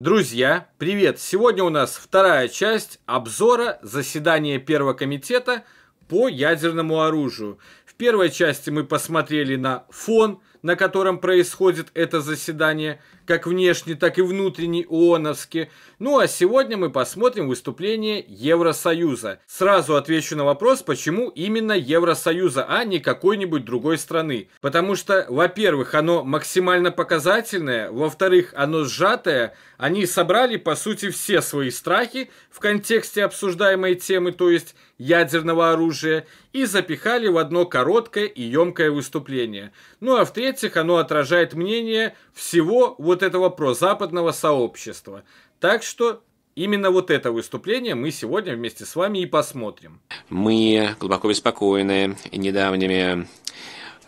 Друзья, привет! Сегодня у нас вторая часть обзора заседания Первого комитета по ядерному оружию. В первой части мы посмотрели на фон, на котором происходит это заседание, как внешний так и внутренний ООНовски. Ну а сегодня мы посмотрим выступление Евросоюза. Сразу отвечу на вопрос, почему именно Евросоюза, а не какой-нибудь другой страны. Потому что, во-первых, оно максимально показательное, во-вторых, оно сжатое, они собрали, по сути, все свои страхи в контексте обсуждаемой темы, то есть ядерного оружия, и запихали в одно короткое и емкое выступление. Ну а в-третьих, оно отражает мнение всего вот этого прозападного сообщества. Так что Именно вот это выступление мы сегодня вместе с вами и посмотрим. Мы глубоко беспокоены недавними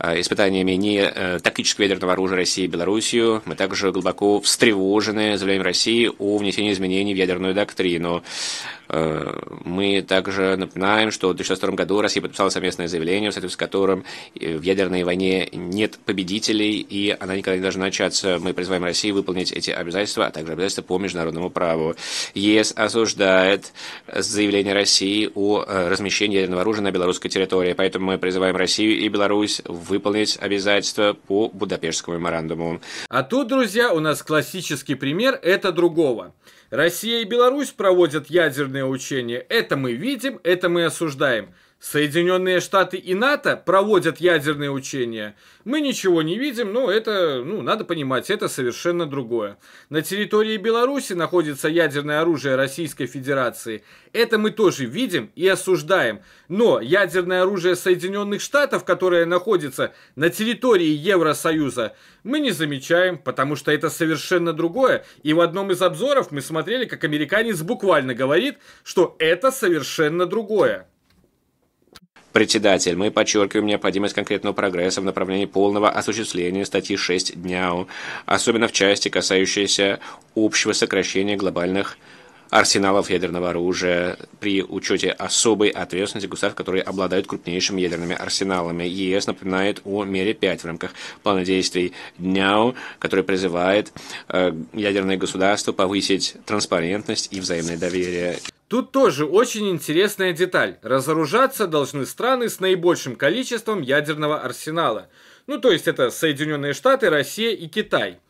Э, испытаниями не э, тактического ядерного оружия России и Белоруссию. Мы также глубоко встревожены заявлением России о внесении изменений в ядерную доктрину. Э, мы также напоминаем, что в 2022 году Россия подписала совместное заявление, в соответствии с которым в ядерной войне нет победителей, и она никогда не должна начаться. Мы призываем Россию выполнить эти обязательства, а также обязательства по международному праву. ЕС осуждает заявление России о размещении ядерного оружия на белорусской территории, поэтому мы призываем Россию и Беларусь в выполнить обязательства по Будапештскому меморандуму. А тут, друзья, у нас классический пример это другого. Россия и Беларусь проводят ядерные учения. Это мы видим, это мы осуждаем. Соединенные Штаты и НАТО проводят ядерные учения. Мы ничего не видим, но это, ну, надо понимать, это совершенно другое. На территории Беларуси находится ядерное оружие Российской Федерации. Это мы тоже видим и осуждаем. Но ядерное оружие Соединенных Штатов, которое находится на территории Евросоюза, мы не замечаем, потому что это совершенно другое. И в одном из обзоров мы смотрели, как американец буквально говорит, что это совершенно другое. Председатель, мы подчеркиваем необходимость конкретного прогресса в направлении полного осуществления статьи 6 ДНЯО, особенно в части, касающейся общего сокращения глобальных арсеналов ядерного оружия при учете особой ответственности государств, которые обладают крупнейшими ядерными арсеналами. ЕС напоминает о мере 5 в рамках плана действий ДНЯУ, который призывает э, ядерные государства повысить транспарентность и взаимное доверие. Тут тоже очень интересная деталь. Разоружаться должны страны с наибольшим количеством ядерного арсенала. Ну, то есть это Соединенные Штаты, Россия и Китай.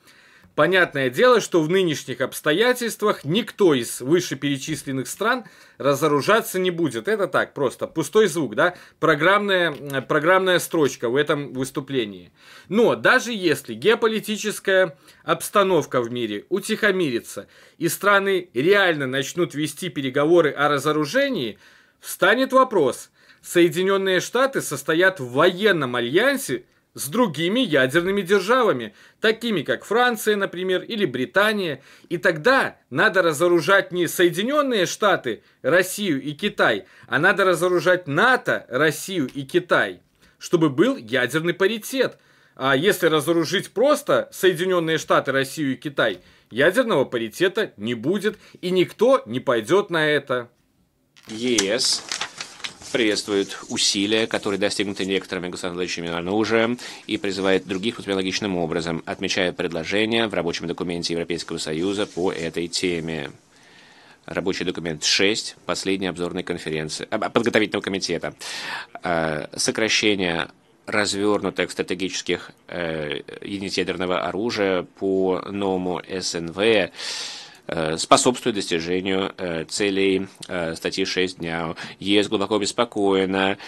Понятное дело, что в нынешних обстоятельствах никто из вышеперечисленных стран разоружаться не будет. Это так, просто пустой звук, да? Программная, программная строчка в этом выступлении. Но даже если геополитическая обстановка в мире утихомирится и страны реально начнут вести переговоры о разоружении, встанет вопрос. Соединенные Штаты состоят в военном альянсе с другими ядерными державами, такими как Франция, например, или Британия. И тогда надо разоружать не Соединенные Штаты, Россию и Китай, а надо разоружать НАТО, Россию и Китай, чтобы был ядерный паритет. А если разоружить просто Соединенные Штаты, Россию и Китай, ядерного паритета не будет, и никто не пойдет на это. Yes приветствует усилия, которые достигнуты некоторыми государственными оружием и призывает других поступить аналогичным образом, отмечая предложения в рабочем документе Европейского Союза по этой теме. Рабочий документ 6, последней обзорной конференции, а, а, подготовительного комитета. А, сокращение развернутых стратегических э, единиц ядерного оружия по новому СНВ Э, способствует достижению э, целей э, статьи 6 дня. ЕС глубоко беспокоена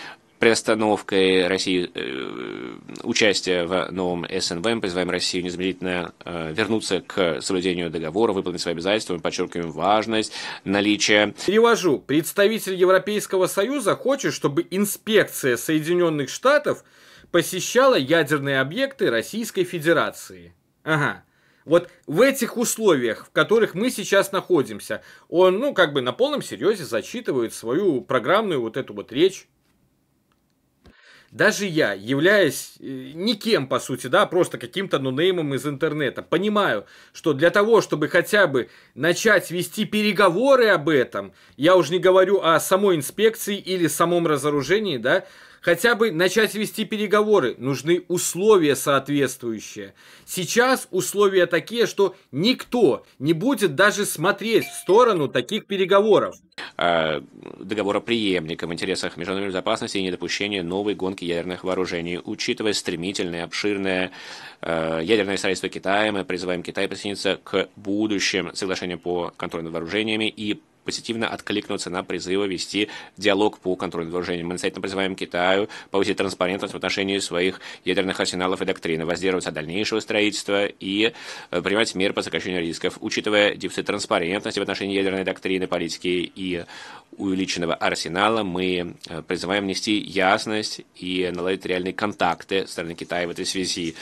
приостановкой России э, участия в новом СНВ. Мы призываем Россию незамедлительно э, вернуться к соблюдению договора, выполнить свои обязательства. Мы подчеркиваем важность наличия... Перевожу. Представитель Европейского Союза хочет, чтобы инспекция Соединенных Штатов посещала ядерные объекты Российской Федерации. Ага. Вот в этих условиях, в которых мы сейчас находимся, он, ну, как бы на полном серьезе зачитывает свою программную вот эту вот речь. Даже я, являясь э, никем, по сути, да, просто каким-то нонеймом из интернета, понимаю, что для того, чтобы хотя бы начать вести переговоры об этом, я уже не говорю о самой инспекции или самом разоружении, да, хотя бы начать вести переговоры, нужны условия соответствующие. Сейчас условия такие, что никто не будет даже смотреть в сторону таких переговоров. А, э, договора преемника в интересах международной безопасности и недопущения новой гонки ядерных вооружений, учитывая стремительное, обширное э, ядерное строительство Китая, мы призываем Китай присоединиться к будущим соглашениям по контролю над вооружениями и позитивно откликнуться на призывы вести диалог по контролю вооружений. Мы настоятельно призываем Китаю повысить транспарентность в отношении своих ядерных арсеналов и доктрины, воздерживаться от дальнейшего строительства и э, принимать меры по сокращению рисков, учитывая дефицит транспарентности в отношении ядерной доктрины, политики и увеличенного арсенала, мы э, призываем внести ясность и наладить реальные контакты со стороны Китая в этой связи.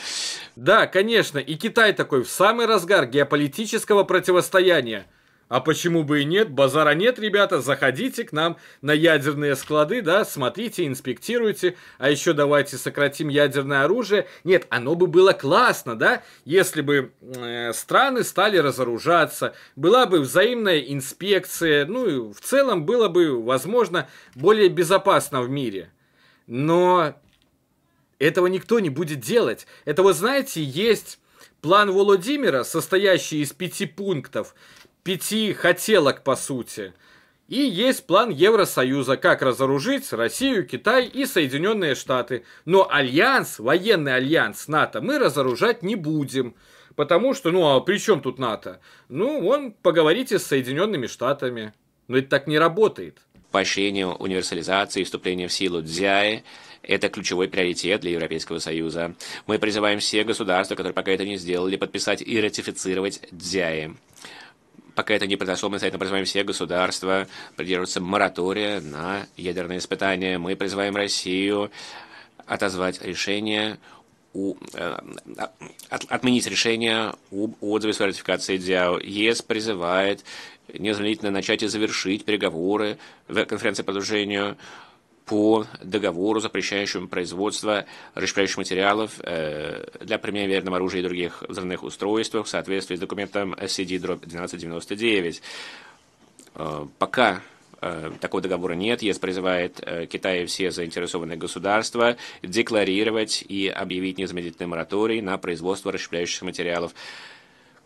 Да, конечно, и Китай такой в самый разгар геополитического противостояния. А почему бы и нет? Базара нет, ребята. Заходите к нам на ядерные склады, да, смотрите, инспектируйте. А еще давайте сократим ядерное оружие. Нет, оно бы было классно, да, если бы э, страны стали разоружаться, была бы взаимная инспекция, ну и в целом было бы, возможно, более безопасно в мире. Но этого никто не будет делать. Это, вы знаете, есть план Володимира, состоящий из пяти пунктов – пяти хотелок, по сути. И есть план Евросоюза, как разоружить Россию, Китай и Соединенные Штаты. Но альянс, военный альянс НАТО мы разоружать не будем. Потому что, ну а при чем тут НАТО? Ну, он поговорите с Соединенными Штатами. Но это так не работает. Поощрение универсализации, и вступление в силу Дзяи это ключевой приоритет для Европейского Союза. Мы призываем все государства, которые пока это не сделали, подписать и ратифицировать Дзяи пока это не произошло, мы настоятельно призываем все государства придерживаться моратория на ядерные испытания. Мы призываем Россию отозвать решение у, э, а, от, отменить решение об отзыве с ратификации ДИАО. ЕС призывает незамедлительно начать и завершить переговоры в конференции по продвижению по договору, запрещающему производство расщепляющих материалов э, для применения ядерного оружия и других взрывных устройств в соответствии с документом CD-1299. Э, пока э, такого договора нет. ЕС призывает Китай и все заинтересованные государства декларировать и объявить незамедлительный мораторий на производство расщепляющих материалов.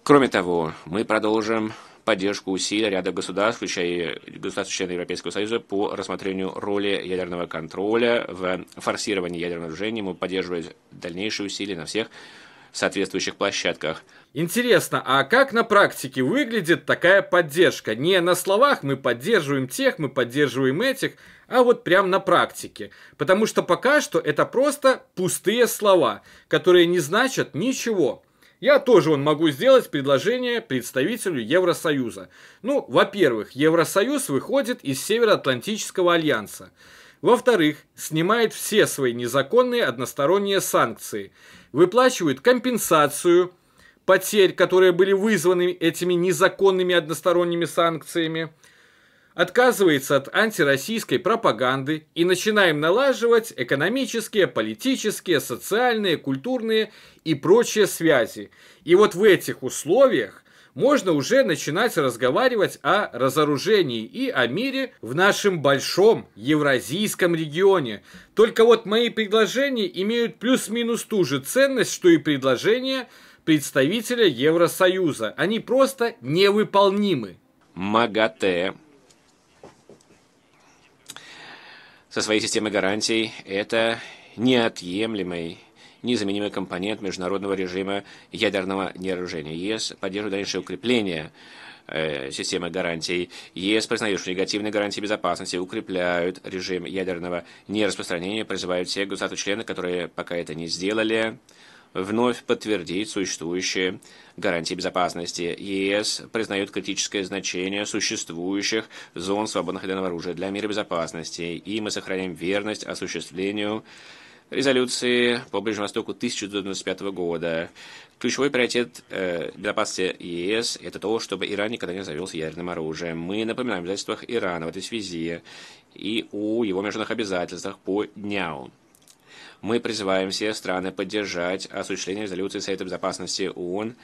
Кроме того, мы продолжим поддержку усилий ряда государств, включая государств-члены Европейского Союза, по рассмотрению роли ядерного контроля в форсировании ядерного движения. Мы поддерживаем дальнейшие усилия на всех соответствующих площадках. Интересно, а как на практике выглядит такая поддержка? Не на словах мы поддерживаем тех, мы поддерживаем этих, а вот прям на практике. Потому что пока что это просто пустые слова, которые не значат ничего. Я тоже он могу сделать предложение представителю Евросоюза. Ну, во-первых, Евросоюз выходит из Североатлантического альянса. Во-вторых, снимает все свои незаконные односторонние санкции. Выплачивает компенсацию потерь, которые были вызваны этими незаконными односторонними санкциями отказывается от антироссийской пропаганды и начинаем налаживать экономические, политические, социальные, культурные и прочие связи. И вот в этих условиях можно уже начинать разговаривать о разоружении и о мире в нашем большом евразийском регионе. Только вот мои предложения имеют плюс-минус ту же ценность, что и предложения представителя Евросоюза. Они просто невыполнимы. МАГАТЭ со своей системой гарантий – это неотъемлемый незаменимый компонент международного режима ядерного неоружения. ЕС поддерживает дальнейшее укрепление э, системы гарантий. ЕС признает, что негативные гарантии безопасности укрепляют режим ядерного нераспространения, призывают все государства-члены, которые пока это не сделали, вновь подтвердить существующие гарантии безопасности. ЕС признает критическое значение существующих зон свободных ядерного оружия для мира безопасности, и мы сохраняем верность осуществлению резолюции по Ближнему Востоку 1995 года. Ключевой приоритет э, безопасности ЕС – это то, чтобы Иран никогда не завелся ядерным оружием. Мы напоминаем обязательствах Ирана в этой связи и о его международных обязательствах по НЯУ. Мы призываем все страны поддержать осуществление резолюции Совета Безопасности ООН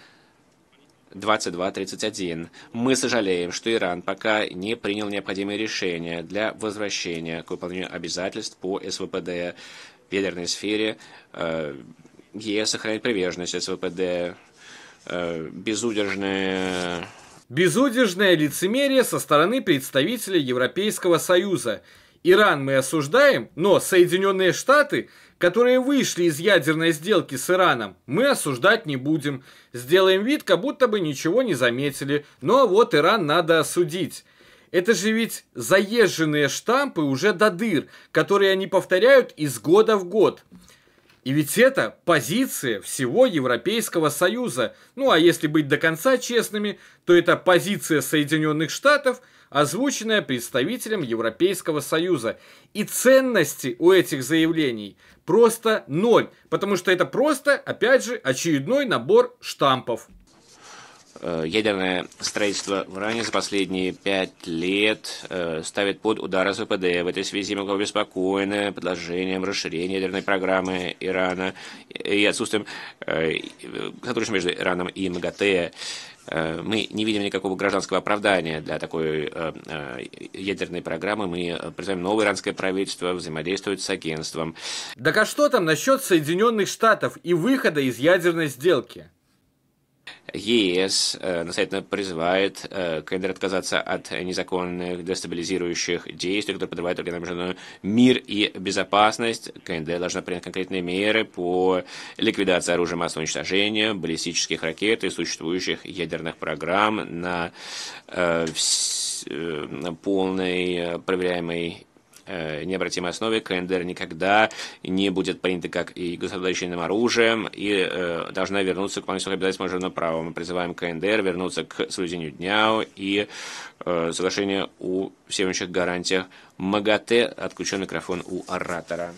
22.31. Мы сожалеем, что Иран пока не принял необходимые решения для возвращения к выполнению обязательств по СВПД в ядерной сфере. Э, ЕС сохранить приверженность СВПД э, безудержное... Безудержное лицемерие со стороны представителей Европейского Союза. Иран мы осуждаем, но Соединенные Штаты которые вышли из ядерной сделки с Ираном, мы осуждать не будем. Сделаем вид, как будто бы ничего не заметили. Но вот Иран надо осудить. Это же ведь заезженные штампы уже до дыр, которые они повторяют из года в год. И ведь это позиция всего Европейского Союза. Ну а если быть до конца честными, то это позиция Соединенных Штатов – озвученное представителем Европейского Союза. И ценности у этих заявлений просто ноль, потому что это просто, опять же, очередной набор штампов. Э, ядерное строительство в Иране за последние пять лет э, ставит под удар СВПД. В этой связи мы обеспокоены предложением расширения ядерной программы Ирана и отсутствием э, сотрудничества между Ираном и МАГАТЭ. Э, мы не видим никакого гражданского оправдания для такой э, э, ядерной программы. Мы призываем новое иранское правительство взаимодействовать с агентством. Так а что там насчет Соединенных Штатов и выхода из ядерной сделки? ЕС э э, настоятельно призывает э, Кендер отказаться от незаконных дестабилизирующих действий, которые подрывают организованную мир и безопасность. КНД должна принять конкретные меры по ликвидации оружия массового уничтожения, баллистических ракет и существующих ядерных программ на, на полной проверяемой Э, необратимой основе КНДР никогда не будет принята как и государственным оружием и э, должна вернуться к полностью обязательствам международного права. Мы призываем КНДР вернуться к соблюдению дня и э, соглашению о всеобщих гарантиях МАГАТЭ. Отключен микрофон у оратора.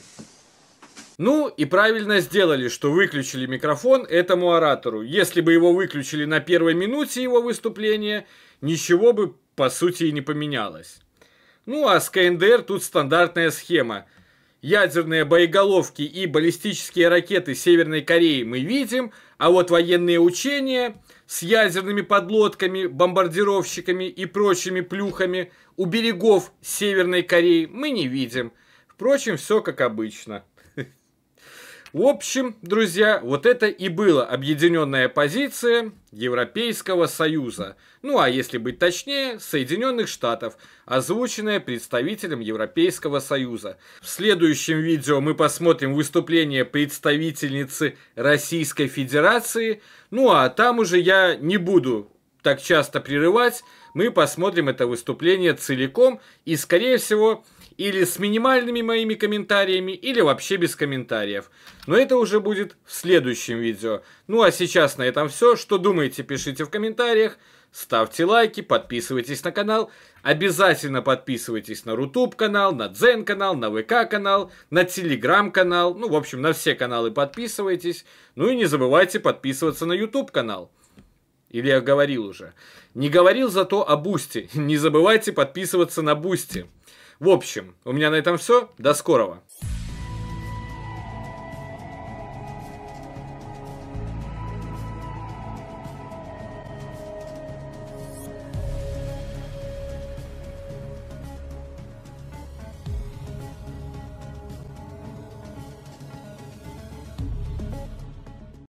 Ну и правильно сделали, что выключили микрофон этому оратору. Если бы его выключили на первой минуте его выступления, ничего бы по сути и не поменялось. Ну а с КНДР тут стандартная схема. Ядерные боеголовки и баллистические ракеты Северной Кореи мы видим, а вот военные учения с ядерными подлодками, бомбардировщиками и прочими плюхами у берегов Северной Кореи мы не видим. Впрочем, все как обычно. В общем, друзья, вот это и была объединенная позиция Европейского Союза. Ну а если быть точнее, Соединенных Штатов, озвученная представителем Европейского Союза. В следующем видео мы посмотрим выступление представительницы Российской Федерации. Ну а там уже я не буду так часто прерывать. Мы посмотрим это выступление целиком и, скорее всего, или с минимальными моими комментариями, или вообще без комментариев. Но это уже будет в следующем видео. Ну а сейчас на этом все. Что думаете, пишите в комментариях. Ставьте лайки, подписывайтесь на канал. Обязательно подписывайтесь на Рутуб канал, на Дзен канал, на ВК канал, на Телеграм канал. Ну, в общем, на все каналы подписывайтесь. Ну и не забывайте подписываться на YouTube канал. Или я говорил уже. Не говорил зато о Бусти. Не забывайте подписываться на Бусти. В общем, у меня на этом все. До скорого.